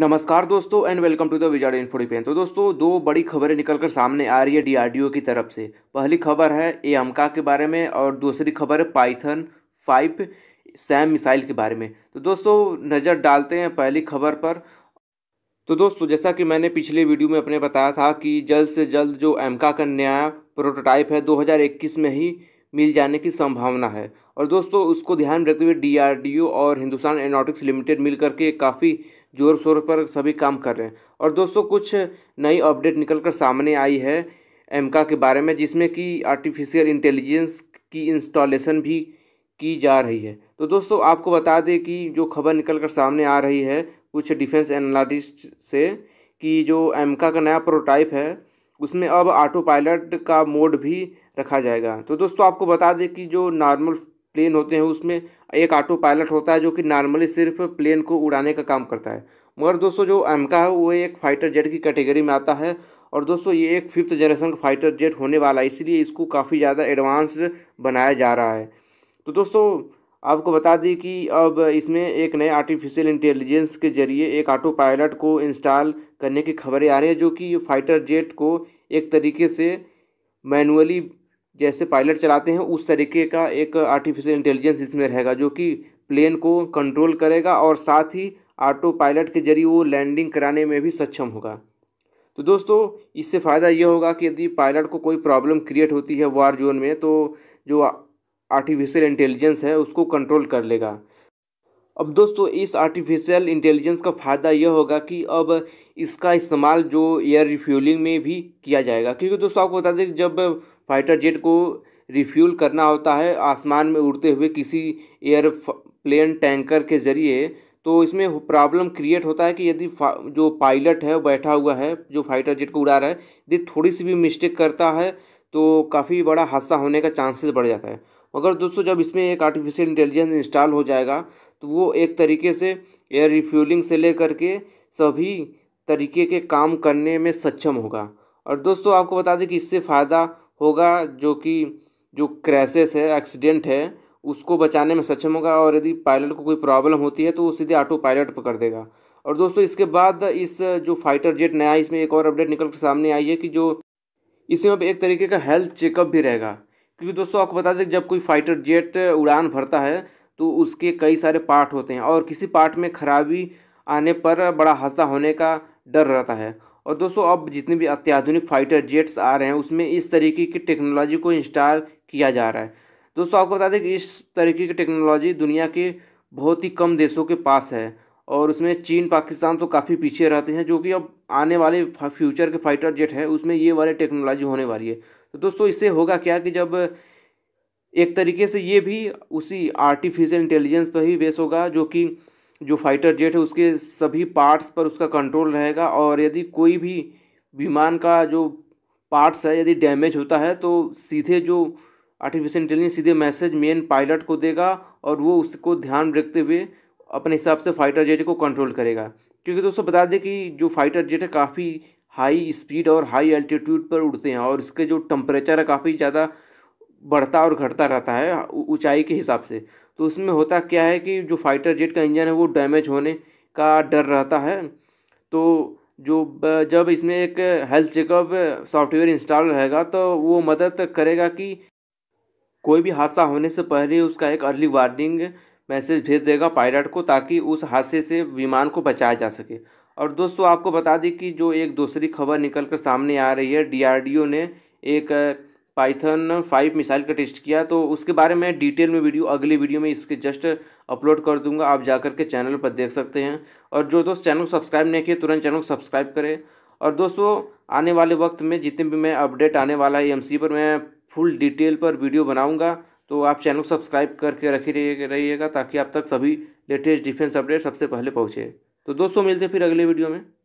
नमस्कार दोस्तों and welcome to the wizard in तो दोस्तों दो बड़ी खबरें निकलकर सामने आ रही है डीआरडीओ की तरफ से पहली खबर है ए अमका के बारे में और दूसरी खबर है पाइथन फाइव सैम मिसाइल के बारे में तो दोस्तों नज़र डालते हैं पहली खबर पर तो दोस्तों जैसा कि मैंने पिछले वीडियो में अपने बताया था कि जल्द से जल्द जो एमका का नया प्रोटोटाइप है दो में ही मिल जाने की संभावना है और दोस्तों उसको ध्यान रखते हुए डी और हिंदुस्तान एनोटिक्स लिमिटेड मिल करके काफ़ी ज़ोर शोर पर सभी काम कर रहे हैं और दोस्तों कुछ नई अपडेट निकल कर सामने आई है एमका के बारे में जिसमें कि आर्टिफिशियल इंटेलिजेंस की इंस्टॉलेशन भी की जा रही है तो दोस्तों आपको बता दें कि जो खबर निकल कर सामने आ रही है कुछ डिफेंस एनालिस्ट से कि जो एमका का नया प्रोटोटाइप है उसमें अब ऑटो पायलट का मोड भी रखा जाएगा तो दोस्तों आपको बता दें कि जो नॉर्मल प्लेन होते हैं उसमें एक ऑटो पायलट होता है जो कि नॉर्मली सिर्फ प्लेन को उड़ाने का काम करता है मगर दोस्तों जो एमका है वो एक फाइटर जेट की कैटेगरी में आता है और दोस्तों ये एक फिफ्थ जनरेशन का फाइटर जेट होने वाला है इसलिए इसको काफ़ी ज़्यादा एडवांस्ड बनाया जा रहा है तो दोस्तों आपको बता दें कि अब इसमें एक नए आर्टिफिशियल इंटेलिजेंस के जरिए एक ऑटो पायलट को इंस्टॉल करने की खबरें आ रही है जो कि फाइटर जेट को एक तरीके से मैनुअली जैसे पायलट चलाते हैं उस तरीके का एक आर्टिफिशियल इंटेलिजेंस इसमें रहेगा जो कि प्लेन को कंट्रोल करेगा और साथ ही ऑटो पायलट के जरिए वो लैंडिंग कराने में भी सक्षम होगा तो दोस्तों इससे फ़ायदा यह होगा कि यदि पायलट को कोई प्रॉब्लम क्रिएट होती है वार जोन में तो जो आर्टिफिशियल इंटेलिजेंस है उसको कंट्रोल कर लेगा अब दोस्तों इस आर्टिफिशियल इंटेलिजेंस का फ़ायदा यह होगा कि अब इसका इस्तेमाल जो एयर रिफ्यूलिंग में भी किया जाएगा क्योंकि दोस्तों आपको बता दें कि जब फाइटर जेट को रिफ्यूल करना होता है आसमान में उड़ते हुए किसी एयर प्लेन टैंकर के ज़रिए तो इसमें प्रॉब्लम क्रिएट होता है कि यदि जो पायलट है बैठा हुआ है जो फाइटर जेट को उड़ा रहा है यदि थोड़ी सी भी मिस्टेक करता है तो काफ़ी बड़ा हादसा होने का चांसेस बढ़ जाता है मगर दोस्तों जब इसमें एक आर्टिफिशियल इंटेलिजेंस इंस्टॉल हो जाएगा तो वो एक तरीके से एयर रिफ्यूलिंग से लेकर के सभी तरीके के काम करने में सक्षम होगा और दोस्तों आपको बता दें कि इससे फ़ायदा होगा जो कि जो क्रैसेस है एक्सीडेंट है उसको बचाने में सक्षम होगा और यदि पायलट को कोई प्रॉब्लम होती है तो वो सीधे ऑटो पायलट पकड़ देगा और दोस्तों इसके बाद इस जो फाइटर जेट नया इसमें एक और अपडेट निकल कर सामने आई है कि जो इसमें अब एक तरीके का हेल्थ चेकअप भी रहेगा क्योंकि दोस्तों आपको बता दें जब कोई फाइटर जेट उड़ान भरता है तो उसके कई सारे पार्ट होते हैं और किसी पार्ट में खराबी आने पर बड़ा हादसा होने का डर रहता है और दोस्तों अब जितने भी अत्याधुनिक फाइटर जेट्स आ रहे हैं उसमें इस तरीके की टेक्नोलॉजी को इंस्टॉल किया जा रहा है दोस्तों आपको बता दें कि इस तरीके की टेक्नोलॉजी दुनिया के बहुत ही कम देशों के पास है और उसमें चीन पाकिस्तान तो काफ़ी पीछे रहते हैं जो कि अब आने वाले फ्यूचर के फाइटर जेट हैं उसमें ये वाली टेक्नोलॉजी होने वाली है तो दोस्तों इससे होगा क्या कि जब एक तरीके से ये भी उसी आर्टिफिशियल इंटेलिजेंस पर ही बेस होगा जो कि जो फाइटर जेट है उसके सभी पार्ट्स पर उसका कंट्रोल रहेगा और यदि कोई भी विमान का जो पार्ट्स है यदि डैमेज होता है तो सीधे जो आर्टिफिशियल इंटेलिजेंस सीधे मैसेज मेन पायलट को देगा और वो उसको ध्यान रखते हुए अपने हिसाब से फाइटर जेट को कंट्रोल करेगा क्योंकि दोस्तों बता दें कि जो फाइटर जेट है काफ़ी हाई स्पीड और हाई अल्टीट्यूड पर उड़ते हैं और इसके जो टम्परेचर है काफ़ी ज़्यादा बढ़ता और घटता रहता है ऊंचाई के हिसाब से तो उसमें होता क्या है कि जो फाइटर जेट का इंजन है वो डैमेज होने का डर रहता है तो जो जब इसमें एक हेल्थ चेकअप सॉफ्टवेयर इंस्टॉल रहेगा तो वो मदद करेगा कि कोई भी हादसा होने से पहले उसका एक अर्ली वार्निंग मैसेज भेज देगा पायलट को ताकि उस हादसे से विमान को बचाया जा सके और दोस्तों आपको बता दें कि जो एक दूसरी खबर निकल कर सामने आ रही है डीआरडीओ ने एक पाइथन फाइव मिसाइल का टेस्ट किया तो उसके बारे में डिटेल में वीडियो अगली वीडियो में इसके जस्ट अपलोड कर दूंगा आप जाकर के चैनल पर देख सकते हैं और जो दोस्त चैनल को सब्सक्राइब नहीं किए तुरंत चैनल को सब्सक्राइब करें और दोस्तों आने वाले वक्त में जितने भी मैं अपडेट आने वाला है एम पर मैं फुल डिटेल पर वीडियो बनाऊँगा तो आप चैनल को सब्सक्राइब करके रखी रहिएगा ताकि आप तक सभी लेटेस्ट डिफेंस अपडेट सबसे पहले पहुँचे तो दोस्तों मिलते फिर अगले वीडियो में